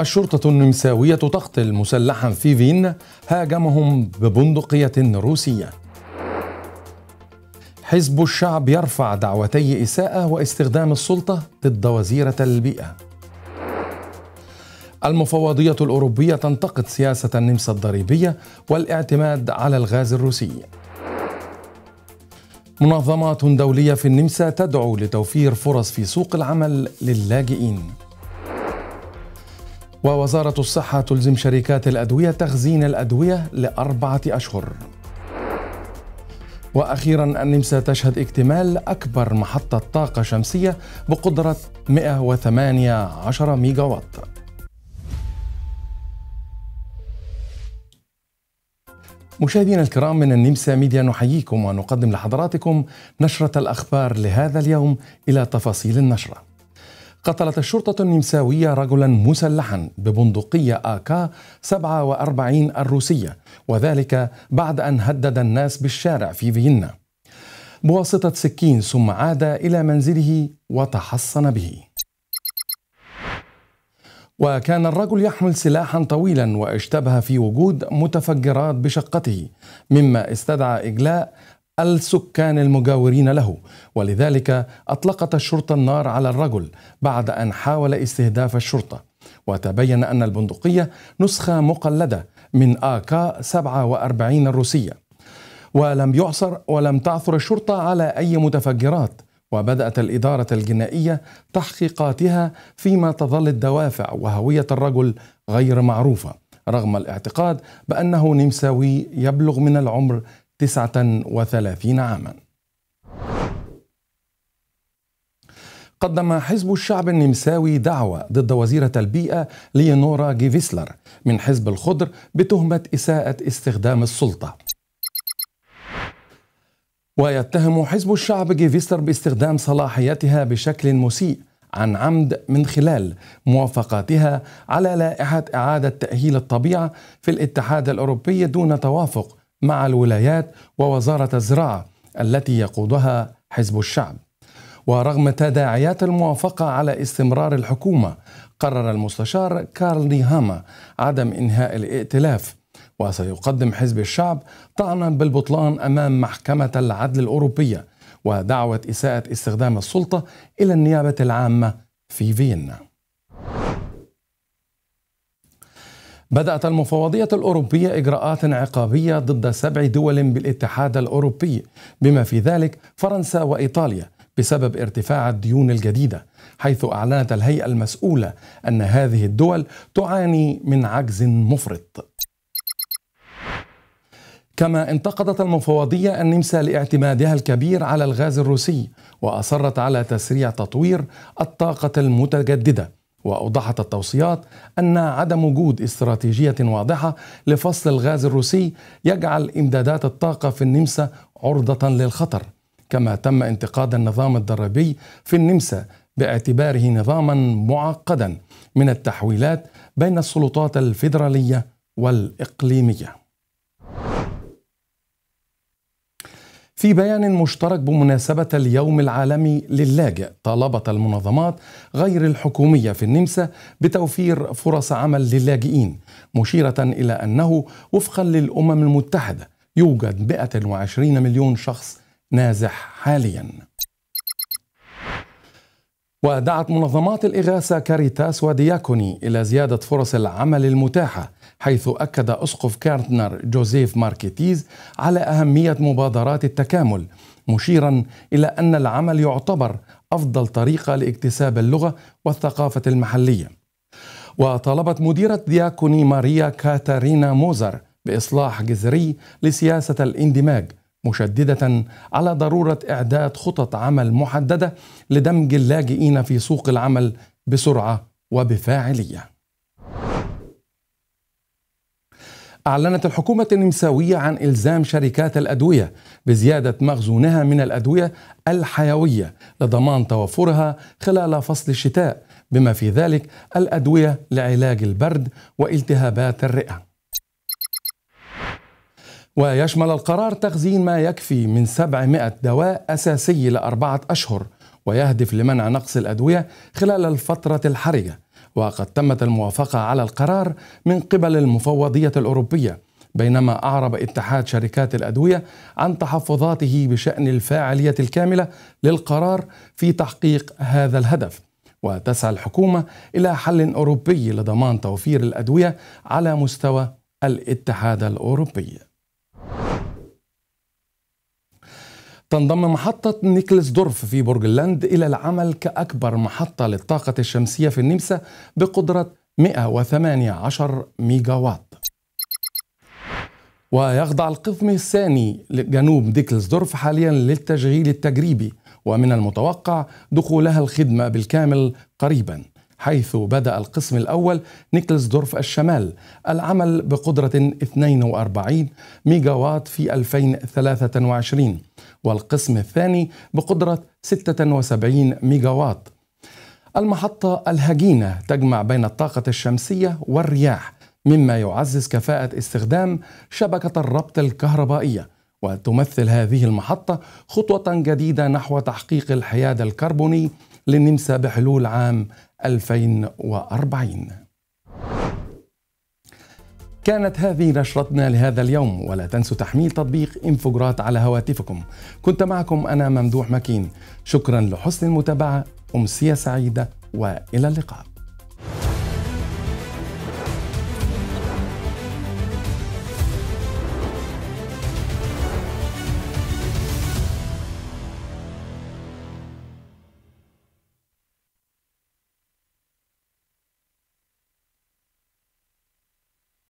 الشرطة النمساوية تقتل مسلحا في فين هاجمهم ببندقية روسية. حزب الشعب يرفع دعوتي إساءة واستخدام السلطة ضد وزيرة البيئة. المفوضية الأوروبية تنتقد سياسة النمسا الضريبية والاعتماد على الغاز الروسي. منظمات دولية في النمسا تدعو لتوفير فرص في سوق العمل للاجئين. ووزارة الصحة تلزم شركات الأدوية تخزين الأدوية لأربعة أشهر وأخيرا النمسا تشهد اكتمال أكبر محطة طاقة شمسية بقدرة 118 ميجا وات. مشاهدينا الكرام من النمسا ميديا نحييكم ونقدم لحضراتكم نشرة الأخبار لهذا اليوم إلى تفاصيل النشرة قتلت الشرطة النمساوية رجلا مسلحا ببندقية آكا 47 الروسية وذلك بعد أن هدد الناس بالشارع في فيينا بواسطة سكين ثم عاد إلى منزله وتحصن به وكان الرجل يحمل سلاحا طويلا واشتبه في وجود متفجرات بشقته مما استدعى اجلاء السكان المجاورين له ولذلك اطلقت الشرطه النار على الرجل بعد ان حاول استهداف الشرطه وتبين ان البندقيه نسخه مقلده من آكا 47 الروسيه ولم يعصر ولم تعثر الشرطه على اي متفجرات وبدات الاداره الجنائيه تحقيقاتها فيما تظل الدوافع وهويه الرجل غير معروفه رغم الاعتقاد بانه نمساوي يبلغ من العمر 39 عاما قدم حزب الشعب النمساوي دعوى ضد وزيرة البيئة لينورا جيفيسلر من حزب الخضر بتهمة إساءة استخدام السلطة ويتهم حزب الشعب جيفيسلر باستخدام صلاحيتها بشكل مسيء عن عمد من خلال موافقاتها على لائحة إعادة تأهيل الطبيعة في الاتحاد الأوروبي دون توافق مع الولايات ووزارة الزراعة التي يقودها حزب الشعب ورغم تداعيات الموافقة على استمرار الحكومة قرر المستشار كارل نيهاما عدم إنهاء الائتلاف وسيقدم حزب الشعب طعنا بالبطلان أمام محكمة العدل الأوروبية ودعوة إساءة استخدام السلطة إلى النيابة العامة في فيينا بدأت المفوضية الأوروبية إجراءات عقابية ضد سبع دول بالاتحاد الأوروبي بما في ذلك فرنسا وإيطاليا بسبب ارتفاع الديون الجديدة حيث أعلنت الهيئة المسؤولة أن هذه الدول تعاني من عجز مفرط كما انتقدت المفوضية النمسا لاعتمادها الكبير على الغاز الروسي وأصرت على تسريع تطوير الطاقة المتجددة واوضحت التوصيات ان عدم وجود استراتيجيه واضحه لفصل الغاز الروسي يجعل امدادات الطاقه في النمسا عرضه للخطر كما تم انتقاد النظام الضريبي في النمسا باعتباره نظاما معقدا من التحويلات بين السلطات الفيدراليه والاقليميه في بيان مشترك بمناسبة اليوم العالمي للاجئ طالبت المنظمات غير الحكومية في النمسا بتوفير فرص عمل للاجئين مشيرة إلى أنه وفقا للأمم المتحدة يوجد 120 مليون شخص نازح حالياً ودعت منظمات الإغاثة كاريتاس ودياكوني إلى زيادة فرص العمل المتاحة حيث أكد أسقف كارتنر جوزيف ماركيتيز على أهمية مبادرات التكامل مشيرا إلى أن العمل يعتبر أفضل طريقة لاكتساب اللغة والثقافة المحلية وطالبت مديرة دياكوني ماريا كاتارينا موزر بإصلاح جذري لسياسة الاندماج مشدده على ضروره اعداد خطط عمل محدده لدمج اللاجئين في سوق العمل بسرعه وبفاعليه أعلنت الحكومة النمساوية عن إلزام شركات الأدوية بزيادة مخزونها من الأدوية الحيوية لضمان توفرها خلال فصل الشتاء بما في ذلك الأدوية لعلاج البرد والتهابات الرئة. ويشمل القرار تخزين ما يكفي من 700 دواء أساسي لأربعة أشهر ويهدف لمنع نقص الأدوية خلال الفترة الحرجة وقد تمت الموافقة على القرار من قبل المفوضية الأوروبية بينما أعرب اتحاد شركات الأدوية عن تحفظاته بشأن الفاعلية الكاملة للقرار في تحقيق هذا الهدف وتسعى الحكومة إلى حل أوروبي لضمان توفير الأدوية على مستوى الاتحاد الأوروبي تنضم محطة نيكلس دورف في برج اللاند إلى العمل كأكبر محطة للطاقة الشمسية في النمسا بقدرة 118 ميجا وات ويخضع القسم الثاني جنوب ديكلزدورف حاليا للتشغيل التجريبي ومن المتوقع دخولها الخدمة بالكامل قريباً حيث بدأ القسم الأول نيكلس دورف الشمال العمل بقدرة 42 ميجا وات في 2023 والقسم الثاني بقدرة 76 ميجا وات المحطة الهجينة تجمع بين الطاقة الشمسية والرياح مما يعزز كفاءة استخدام شبكة الربط الكهربائية وتمثل هذه المحطة خطوة جديدة نحو تحقيق الحياد الكربوني للنمسا بحلول عام 2040 كانت هذه نشرتنا لهذا اليوم ولا تنسوا تحميل تطبيق انفوجرات على هواتفكم كنت معكم أنا ممدوح مكين شكرا لحسن المتابعة أمسية سعيدة وإلى اللقاء